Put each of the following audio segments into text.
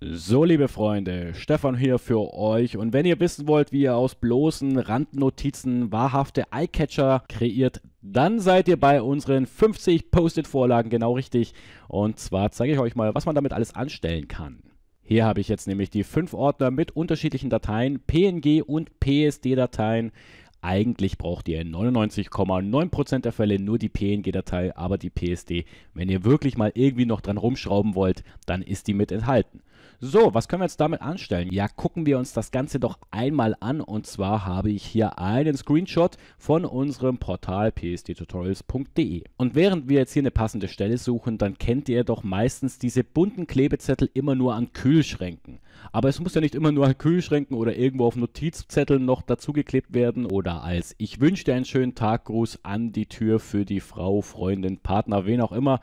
So, liebe Freunde, Stefan hier für euch. Und wenn ihr wissen wollt, wie ihr aus bloßen Randnotizen wahrhafte Eyecatcher kreiert, dann seid ihr bei unseren 50 Post-it-Vorlagen genau richtig. Und zwar zeige ich euch mal, was man damit alles anstellen kann. Hier habe ich jetzt nämlich die fünf Ordner mit unterschiedlichen Dateien, PNG und PSD-Dateien. Eigentlich braucht ihr in 99,9% der Fälle nur die PNG-Datei, aber die PSD, wenn ihr wirklich mal irgendwie noch dran rumschrauben wollt, dann ist die mit enthalten. So, was können wir jetzt damit anstellen? Ja, gucken wir uns das Ganze doch einmal an und zwar habe ich hier einen Screenshot von unserem Portal psdtutorials.de. Und während wir jetzt hier eine passende Stelle suchen, dann kennt ihr doch meistens diese bunten Klebezettel immer nur an Kühlschränken. Aber es muss ja nicht immer nur an Kühlschränken oder irgendwo auf Notizzetteln noch dazugeklebt werden oder als Ich wünsche dir einen schönen Taggruß an die Tür für die Frau, Freundin, Partner, wen auch immer.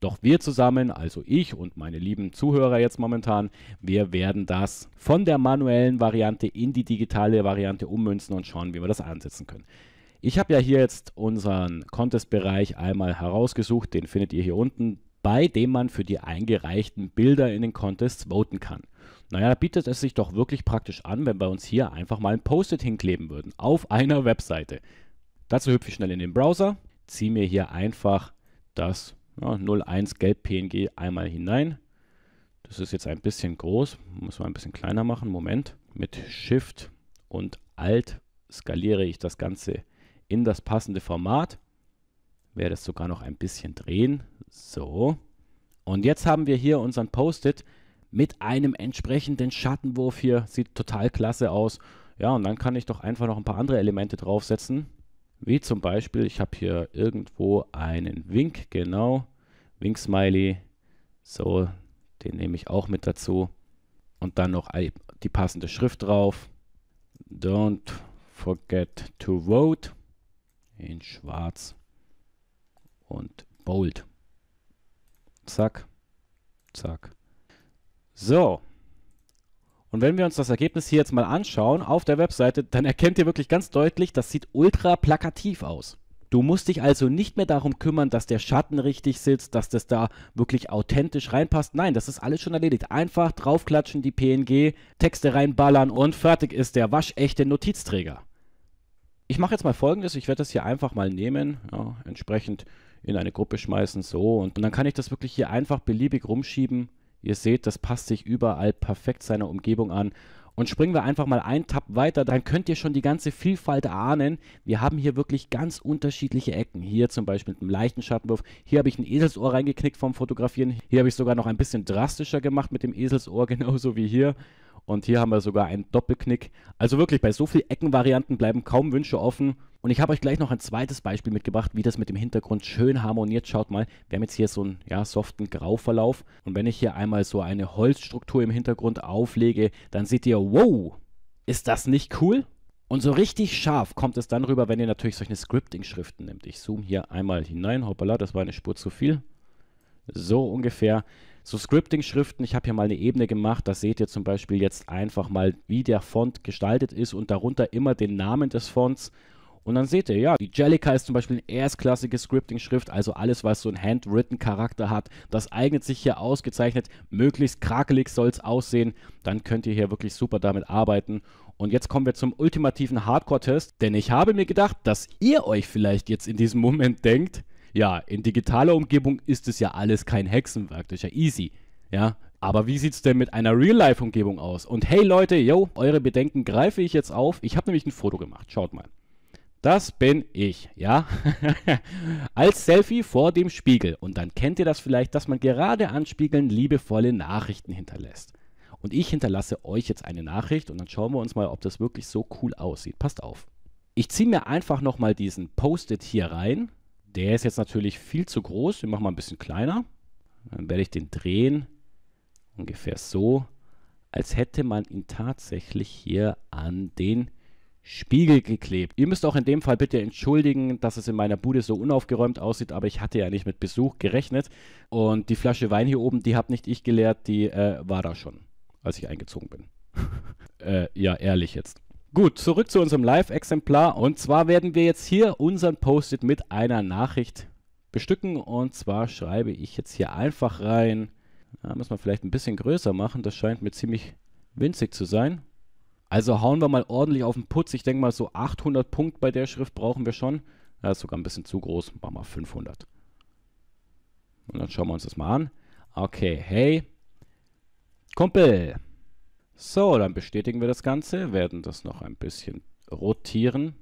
Doch wir zusammen, also ich und meine lieben Zuhörer jetzt momentan, wir werden das von der manuellen Variante in die digitale Variante ummünzen und schauen, wie wir das ansetzen können. Ich habe ja hier jetzt unseren Contest-Bereich einmal herausgesucht, den findet ihr hier unten, bei dem man für die eingereichten Bilder in den Contests voten kann. Naja, da bietet es sich doch wirklich praktisch an, wenn wir uns hier einfach mal ein Post-it hinkleben würden, auf einer Webseite. Dazu hüpfe ich schnell in den Browser, ziehe mir hier einfach das ja, 01 gelb PNG einmal hinein. Das ist jetzt ein bisschen groß, muss man ein bisschen kleiner machen. Moment. Mit Shift und Alt skaliere ich das Ganze in das passende Format. Werde es sogar noch ein bisschen drehen. So. Und jetzt haben wir hier unseren Post-it mit einem entsprechenden Schattenwurf hier. Sieht total klasse aus. Ja, und dann kann ich doch einfach noch ein paar andere Elemente draufsetzen. Wie zum Beispiel, ich habe hier irgendwo einen Wink, genau, Wink-Smiley. So, den nehme ich auch mit dazu. Und dann noch die passende Schrift drauf. Don't forget to vote. In schwarz und bold. Zack, zack. So, und wenn wir uns das Ergebnis hier jetzt mal anschauen auf der Webseite, dann erkennt ihr wirklich ganz deutlich, das sieht ultra plakativ aus. Du musst dich also nicht mehr darum kümmern, dass der Schatten richtig sitzt, dass das da wirklich authentisch reinpasst. Nein, das ist alles schon erledigt. Einfach draufklatschen, die PNG, Texte reinballern und fertig ist der waschechte Notizträger. Ich mache jetzt mal folgendes, ich werde das hier einfach mal nehmen, ja, entsprechend in eine Gruppe schmeißen, so. Und, und dann kann ich das wirklich hier einfach beliebig rumschieben Ihr seht, das passt sich überall perfekt seiner Umgebung an. Und springen wir einfach mal einen Tab weiter, dann könnt ihr schon die ganze Vielfalt ahnen. Wir haben hier wirklich ganz unterschiedliche Ecken. Hier zum Beispiel mit einem leichten Schattenwurf. Hier habe ich ein Eselsohr reingeknickt vom Fotografieren. Hier habe ich sogar noch ein bisschen drastischer gemacht mit dem Eselsohr, genauso wie hier. Und hier haben wir sogar einen Doppelknick. Also wirklich, bei so vielen Eckenvarianten bleiben kaum Wünsche offen. Und ich habe euch gleich noch ein zweites Beispiel mitgebracht, wie das mit dem Hintergrund schön harmoniert. Schaut mal, wir haben jetzt hier so einen ja, soften Grauverlauf. Und wenn ich hier einmal so eine Holzstruktur im Hintergrund auflege, dann seht ihr, wow, ist das nicht cool? Und so richtig scharf kommt es dann rüber, wenn ihr natürlich solche Scripting-Schriften nehmt. Ich zoome hier einmal hinein, hoppala, das war eine Spur zu viel. So ungefähr. So Scripting-Schriften, ich habe hier mal eine Ebene gemacht, da seht ihr zum Beispiel jetzt einfach mal, wie der Font gestaltet ist und darunter immer den Namen des Fonts. Und dann seht ihr, ja, die Jellica ist zum Beispiel eine erstklassige Scripting-Schrift, also alles, was so einen Handwritten-Charakter hat, das eignet sich hier ausgezeichnet. Möglichst krakelig soll es aussehen, dann könnt ihr hier wirklich super damit arbeiten. Und jetzt kommen wir zum ultimativen Hardcore-Test, denn ich habe mir gedacht, dass ihr euch vielleicht jetzt in diesem Moment denkt, ja, in digitaler Umgebung ist es ja alles kein Hexenwerk, das ist ja easy. Ja, aber wie sieht es denn mit einer Real-Life-Umgebung aus? Und hey Leute, yo, eure Bedenken greife ich jetzt auf. Ich habe nämlich ein Foto gemacht. Schaut mal. Das bin ich, ja? Als Selfie vor dem Spiegel. Und dann kennt ihr das vielleicht, dass man gerade an Spiegeln liebevolle Nachrichten hinterlässt. Und ich hinterlasse euch jetzt eine Nachricht und dann schauen wir uns mal, ob das wirklich so cool aussieht. Passt auf. Ich ziehe mir einfach nochmal diesen Post-it hier rein der ist jetzt natürlich viel zu groß. Den machen wir ein bisschen kleiner. Dann werde ich den drehen. Ungefähr so, als hätte man ihn tatsächlich hier an den Spiegel geklebt. Ihr müsst auch in dem Fall bitte entschuldigen, dass es in meiner Bude so unaufgeräumt aussieht, aber ich hatte ja nicht mit Besuch gerechnet. Und die Flasche Wein hier oben, die habe nicht ich geleert, die äh, war da schon, als ich eingezogen bin. äh, ja, ehrlich jetzt. Gut, zurück zu unserem Live-Exemplar. Und zwar werden wir jetzt hier unseren Post-it mit einer Nachricht bestücken. Und zwar schreibe ich jetzt hier einfach rein. Da müssen wir vielleicht ein bisschen größer machen. Das scheint mir ziemlich winzig zu sein. Also hauen wir mal ordentlich auf den Putz. Ich denke mal, so 800 Punkte bei der Schrift brauchen wir schon. Das ist sogar ein bisschen zu groß. Machen wir 500. Und dann schauen wir uns das mal an. Okay, hey. Kumpel, so, dann bestätigen wir das Ganze, werden das noch ein bisschen rotieren.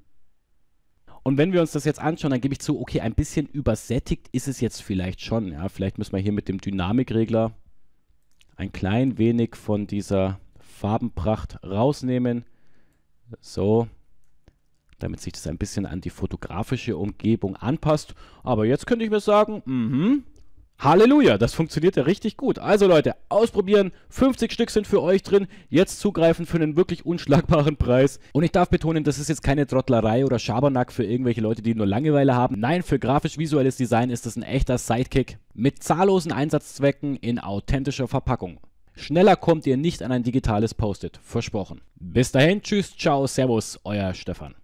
Und wenn wir uns das jetzt anschauen, dann gebe ich zu, okay, ein bisschen übersättigt ist es jetzt vielleicht schon. Ja? Vielleicht müssen wir hier mit dem Dynamikregler ein klein wenig von dieser Farbenpracht rausnehmen. So, damit sich das ein bisschen an die fotografische Umgebung anpasst. Aber jetzt könnte ich mir sagen, mh, Halleluja, das funktioniert ja richtig gut. Also Leute, ausprobieren. 50 Stück sind für euch drin. Jetzt zugreifen für einen wirklich unschlagbaren Preis. Und ich darf betonen, das ist jetzt keine Trottlerei oder Schabernack für irgendwelche Leute, die nur Langeweile haben. Nein, für grafisch-visuelles Design ist das ein echter Sidekick mit zahllosen Einsatzzwecken in authentischer Verpackung. Schneller kommt ihr nicht an ein digitales Post-it. Versprochen. Bis dahin, tschüss, ciao, servus, euer Stefan.